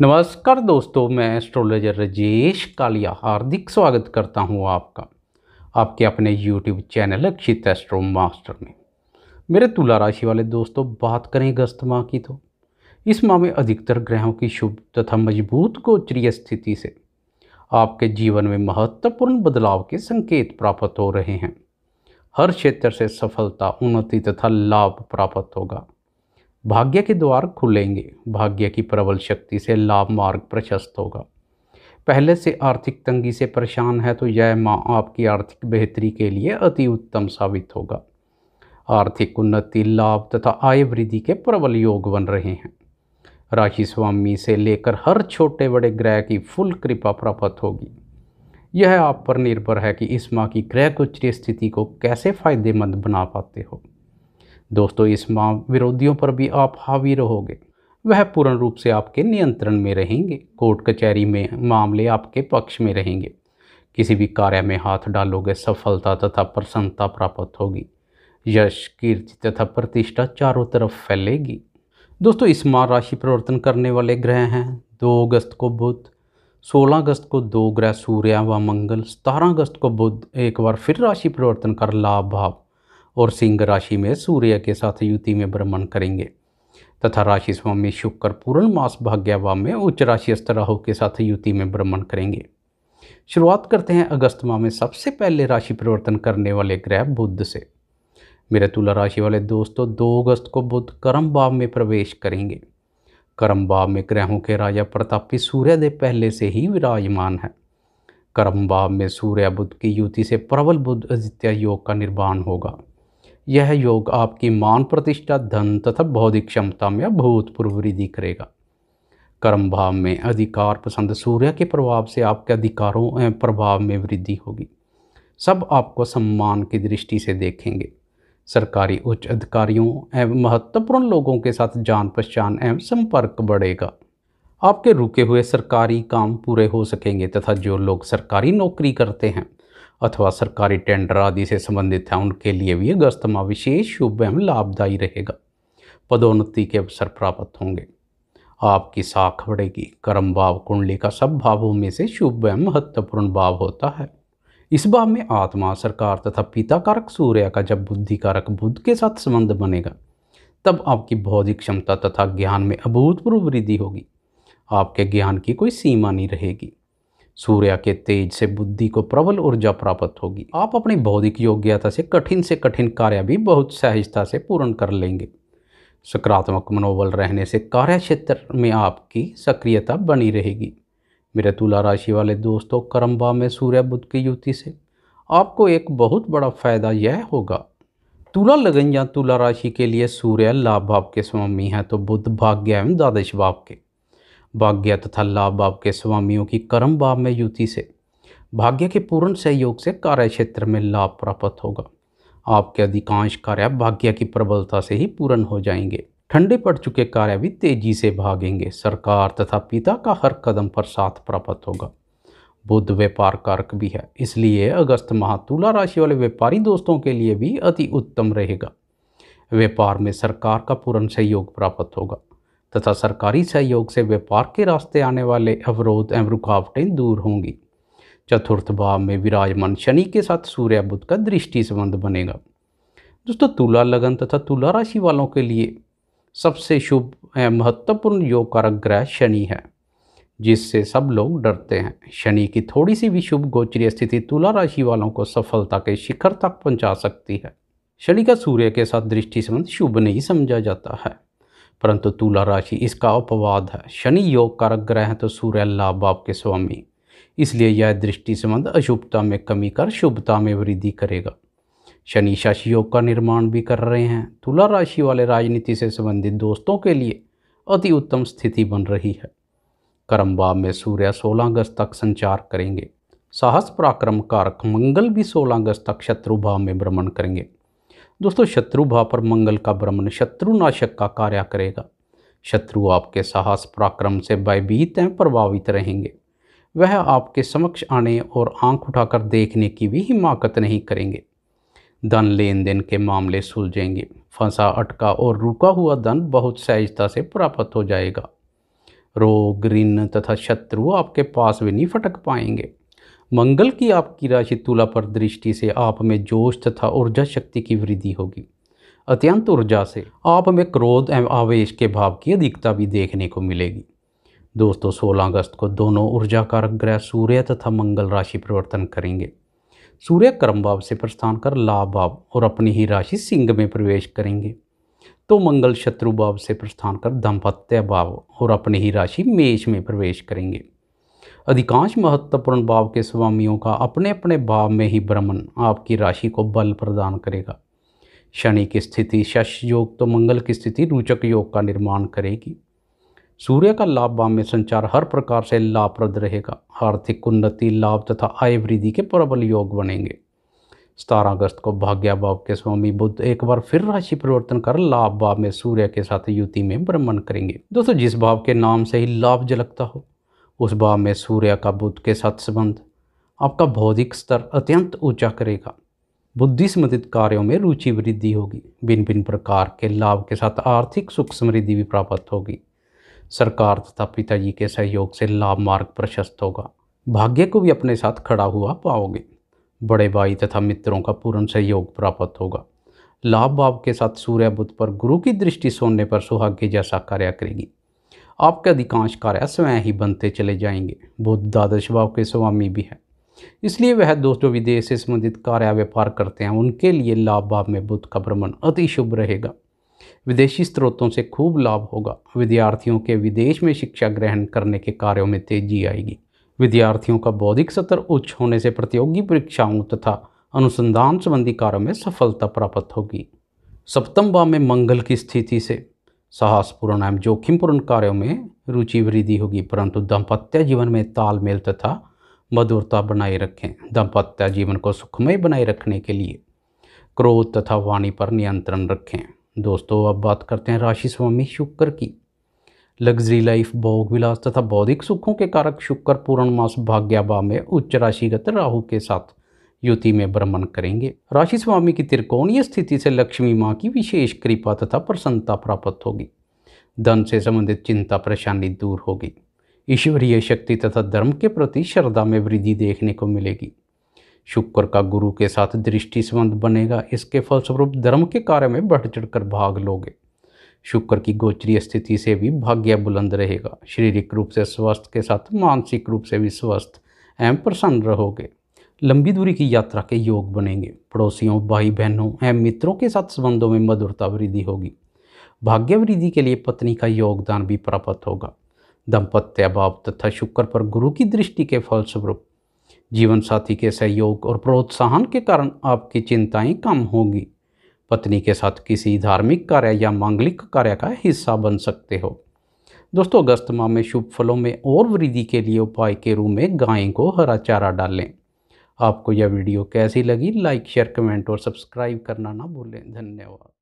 नमस्कार दोस्तों मैं एस्ट्रोलॉजर राजेश कालिया हार्दिक स्वागत करता हूं आपका आपके अपने YouTube channel Akshit astro master में मेरे तुला राशि वाले दोस्तों बात करें अगस्त माह की तो इस माह में अधिकतर ग्रहों की शुभ तथा मजबूत गोचरीय स्थिति से आपके जीवन में महत्वपूर्ण बदलाव के संकेत प्राप्त हो रहे हैं हर क्षेत्र से सफलता उन्नति तथा लाभ प्राप्त होगा भाग्य के द्वार खुलेंगे भाग्य की प्रबल शक्ति से लाभ मार्ग प्रशस्त होगा पहले से आर्थिक तंगी से परेशान है तो यह माँ आपकी आर्थिक बेहतरी के लिए अति उत्तम साबित होगा आर्थिक उन्नति लाभ तथा आय वृद्धि के प्रबल योग बन रहे हैं राशि स्वामी से लेकर हर छोटे बड़े ग्रह की फुल कृपा प्राप्त होगी यह आप पर निर्भर है कि इस माँ की ग्रह गोचरी स्थिति को कैसे फायदेमंद बना पाते हो दोस्तों इस माँ विरोधियों पर भी आप हावी रहोगे वह पूर्ण रूप से आपके नियंत्रण में रहेंगे कोर्ट कचहरी में मामले आपके पक्ष में रहेंगे किसी भी कार्य में हाथ डालोगे सफलता तथा प्रसन्नता प्राप्त होगी यश कीर्ति तथा प्रतिष्ठा चारों तरफ फैलेगी दोस्तों इस माह राशि परिवर्तन करने वाले ग्रह हैं दो अगस्त को बुध 16 अगस्त को दो ग्रह सूर्य व मंगल 17 अगस्त को बुध एक बार फिर राशि परिवर्तन कर लाभ भाव और सिंह राशि में सूर्य के साथ युति में भ्रमण करेंगे तथा राशि स्वामी शुक्र पूर्ण मास भाग्यावा में उच्च राशि राहु के साथ युति में भ्रमण करेंगे शुरुआत करते हैं अगस्त माह में सबसे पहले राशि परिवर्तन करने वाले ग्रह बुद्ध से मेरे तुला राशि वाले दोस्तों दो अगस्त को बुद्ध कर्म भाव में प्रवेश करेंगे कर्म भाव में ग्रहों के राजा प्रतापी देव पहले से ही विराजमान है कर्म भाव में सूर्य बुद्ध की युति से प्रबल बुद्ध आदित्य योग का निर्माण होगा यह योग आपकी मान प्रतिष्ठा धन तथा बौद्धिक क्षमता में अभूतपूर्व वृद्धि करेगा कर्म भाव में अधिकार पसंद सूर्य के प्रभाव से आपके अधिकारों एवं प्रभाव में वृद्धि होगी सब आपको सम्मान की दृष्टि से देखेंगे सरकारी उच्च अधिकारियों एवं महत्वपूर्ण लोगों के साथ जान पहचान एवं संपर्क बढ़ेगा आपके रुके हुए सरकारी काम पूरे हो सकेंगे तथा जो लोग सरकारी नौकरी करते हैं अथवा सरकारी टेंडर आदि से संबंधित हैं उनके लिए भी अगस्तमा विशेष शुभ एवं लाभदायी रहेगा पदोन्नति के अवसर प्राप्त होंगे आपकी साख बढ़ेगी कर्म भाव कुंडली का सब भावों में से शुभ एवं महत्वपूर्ण भाव होता है इस भाव में आत्मा सरकार तथा पिता कारक सूर्य का जब बुद्धि कारक बुद्ध के साथ संबंध बनेगा तब आपकी बौद्धिक क्षमता तथा ज्ञान में अभूतपूर्व वृद्धि होगी आपके ज्ञान की कोई सीमा नहीं रहेगी सूर्य के तेज से बुद्धि को प्रबल ऊर्जा प्राप्त होगी आप अपनी बौद्धिक योग्यता से कठिन से कठिन कार्य भी बहुत सहजता से पूर्ण कर लेंगे सकारात्मक मनोबल रहने से कार्य क्षेत्र में आपकी सक्रियता बनी रहेगी मेरे तुला राशि वाले दोस्तों करम्बा में सूर्य बुद्ध की युति से आपको एक बहुत बड़ा फायदा यह होगा तुला लगन या तुला राशि के लिए सूर्य लाभ भाव के स्वामी हैं तो बुद्ध भाग्य एवं द्वादश भाव के भाग्य तथा लाभ बाब के स्वामियों की कर्म बाब में युति से भाग्य के पूर्ण सहयोग से कार्य क्षेत्र में लाभ प्राप्त होगा आपके अधिकांश कार्य भाग्य की प्रबलता से ही पूर्ण हो जाएंगे ठंडे पड़ चुके कार्य भी तेजी से भागेंगे सरकार तथा पिता का हर कदम पर साथ प्राप्त होगा बुद्ध व्यापार कारक भी है इसलिए अगस्त माह तुला राशि वाले व्यापारी दोस्तों के लिए भी अति उत्तम रहेगा व्यापार में सरकार का पूर्ण सहयोग प्राप्त होगा तथा सरकारी सहयोग से व्यापार के रास्ते आने वाले अवरोध एवं रुकावटें दूर होंगी चतुर्थ भाव में विराजमान शनि के साथ सूर्य बुद्ध का दृष्टि संबंध बनेगा दोस्तों तुला लगन तथा तुला राशि वालों के लिए सबसे शुभ एवं महत्वपूर्ण योग कारक ग्रह शनि है जिससे सब लोग डरते हैं शनि की थोड़ी सी भी शुभ गोचरीय स्थिति तुला राशि वालों को सफलता के शिखर तक पहुंचा सकती है शनि का सूर्य के साथ दृष्टि संबंध शुभ नहीं समझा जाता है परंतु तुला राशि इसका अपवाद है शनि योग कारक ग्रह तो सूर्य लाभ के स्वामी इसलिए यह दृष्टि संबंध अशुभता में कमी कर शुभता में वृद्धि करेगा शनि शासी योग का निर्माण भी कर रहे हैं तुला राशि वाले राजनीति से संबंधित दोस्तों के लिए अति उत्तम स्थिति बन रही है कर्म भाव में सूर्य 16 अगस्त तक संचार करेंगे साहस पराक्रम कारक मंगल भी 16 अगस्त तक शत्रु भाव में भ्रमण करेंगे दोस्तों शत्रु भाव पर मंगल का भ्रमण शत्रु नाशक का कार्य करेगा शत्रु आपके साहस पराक्रम से भयभीत हैं प्रभावित रहेंगे वह आपके समक्ष आने और आंख उठाकर देखने की भी हिमाकत नहीं करेंगे धन लेन देन के मामले सुलझेंगे फंसा अटका और रुका हुआ धन बहुत सहजता से प्राप्त हो जाएगा रोग ऋण तथा शत्रु आपके पास भी नहीं फटक पाएंगे मंगल की आपकी राशि तुला पर दृष्टि से आप में जोश तथा ऊर्जा शक्ति की वृद्धि होगी अत्यंत ऊर्जा से आप में क्रोध एवं आवेश के भाव की अधिकता भी देखने को मिलेगी दोस्तों 16 अगस्त को दोनों ऊर्जा कारक ग्रह सूर्य तथा मंगल राशि परिवर्तन करेंगे सूर्य कर्म भाव से प्रस्थान कर लाभ भाव और अपनी ही राशि सिंह में प्रवेश करेंगे तो मंगल शत्रु भाव से प्रस्थान कर दंपत्य भाव और अपनी ही राशि मेष में प्रवेश करेंगे अधिकांश महत्वपूर्ण भाव के स्वामियों का अपने अपने भाव में ही भ्रमण आपकी राशि को बल प्रदान करेगा शनि की स्थिति शश योग तो मंगल की स्थिति रोचक योग का निर्माण करेगी सूर्य का लाभ भाव में संचार हर प्रकार से लाभप्रद रहेगा आर्थिक उन्नति लाभ तथा आय वृद्धि के प्रबल योग बनेंगे सतारह अगस्त को भाग्या भाव के स्वामी बुद्ध एक बार फिर राशि परिवर्तन कर लाभ भाव में सूर्य के साथ युति में भ्रमण करेंगे दोस्तों जिस भाव के नाम से ही लाभ जलकता हो उस भाव में सूर्य का बुद्ध के साथ संबंध आपका बौद्धिक स्तर अत्यंत ऊंचा करेगा बुद्धि संबंधित कार्यों में रुचि वृद्धि होगी भिन्न भिन्न प्रकार के लाभ के साथ आर्थिक सुख समृद्धि भी प्राप्त होगी सरकार तथा पिताजी के सहयोग से लाभ मार्ग प्रशस्त होगा भाग्य को भी अपने साथ खड़ा हुआ पाओगे बड़े भाई तथा मित्रों का पूर्ण सहयोग प्राप्त होगा लाभ भाव के साथ सूर्य बुद्ध पर गुरु की दृष्टि सोने पर सुहाग्य जैसा कार्य करेगी आपके अधिकांश कार्य स्वयं ही बनते चले जाएंगे बुद्ध स्वभाव के स्वामी भी हैं इसलिए वह दोस्तों विदेश से संबंधित कार्य व्यापार करते हैं उनके लिए लाभ भाव में बुद्ध का भ्रमण अति शुभ रहेगा विदेशी स्रोतों से खूब लाभ होगा विद्यार्थियों के विदेश में शिक्षा ग्रहण करने के कार्यों में तेजी आएगी विद्यार्थियों का बौद्धिक स्तर उच्च होने से प्रतियोगी परीक्षाओं तथा अनुसंधान संबंधी कार्यों में सफलता प्राप्त होगी सप्तम भाव में मंगल की स्थिति से साहसपूर्ण एवं जोखिमपूर्ण कार्यों में रुचि वृद्धि होगी परंतु दाम्पत्य जीवन में तालमेल तथा मधुरता बनाए रखें दाम्पत्य जीवन को सुखमय बनाए रखने के लिए क्रोध तथा वाणी पर नियंत्रण रखें दोस्तों अब बात करते हैं राशि स्वामी शुक्र की लग्जरी लाइफ भोग विलास तथा बौद्धिक सुखों के कारक शुक्र पूर्ण मास भाग्याभाव में उच्च राशिगत राहु के साथ युति में भ्रमण करेंगे राशि स्वामी की त्रिकोणीय स्थिति से लक्ष्मी माँ की विशेष कृपा तथा प्रसन्नता प्राप्त होगी धन से संबंधित चिंता परेशानी दूर होगी ईश्वरीय शक्ति तथा धर्म के प्रति श्रद्धा में वृद्धि देखने को मिलेगी शुक्र का गुरु के साथ दृष्टि संबंध बनेगा इसके फलस्वरूप धर्म के कार्य में बढ़ चढ़कर भाग लोगे शुक्र की गोचरीय स्थिति से भी भाग्य बुलंद रहेगा शारीरिक रूप से स्वस्थ के साथ मानसिक रूप से भी स्वस्थ एवं प्रसन्न रहोगे लंबी दूरी की यात्रा के योग बनेंगे पड़ोसियों भाई बहनों एवं मित्रों के साथ संबंधों में मधुरता वृद्धि होगी भाग्य वृद्धि के लिए पत्नी का योगदान भी प्राप्त होगा दंपत्य भाव तथा शुक्र पर गुरु की दृष्टि के फलस्वरूप जीवन साथी के सहयोग और प्रोत्साहन के कारण आपकी चिंताएं कम होगी पत्नी के साथ किसी धार्मिक कार्य या मांगलिक कार्य का हिस्सा बन सकते हो दोस्तों अगस्त माह में शुभ फलों में और वृद्धि के लिए उपाय के रूप में गाय को हरा चारा डालें आपको यह वीडियो कैसी लगी लाइक शेयर कमेंट और सब्सक्राइब करना ना भूलें धन्यवाद